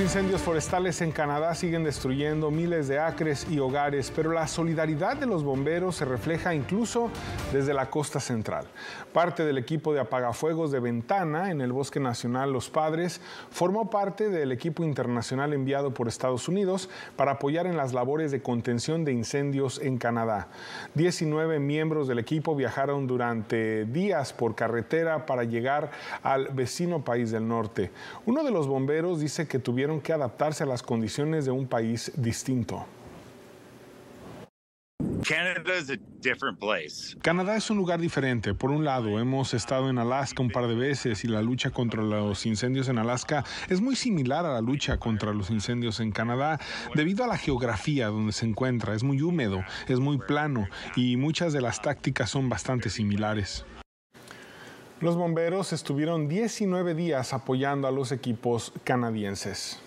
incendios forestales en Canadá siguen destruyendo miles de acres y hogares, pero la solidaridad de los bomberos se refleja incluso desde la costa central. Parte del equipo de apagafuegos de Ventana en el Bosque Nacional Los Padres formó parte del equipo internacional enviado por Estados Unidos para apoyar en las labores de contención de incendios en Canadá. 19 miembros del equipo viajaron durante días por carretera para llegar al vecino país del norte. Uno de los bomberos dice que tuvieron que adaptarse a las condiciones de un país distinto. Canadá es un lugar diferente. Por un lado, hemos estado en Alaska un par de veces y la lucha contra los incendios en Alaska es muy similar a la lucha contra los incendios en Canadá debido a la geografía donde se encuentra. Es muy húmedo, es muy plano y muchas de las tácticas son bastante similares. Los bomberos estuvieron 19 días apoyando a los equipos canadienses.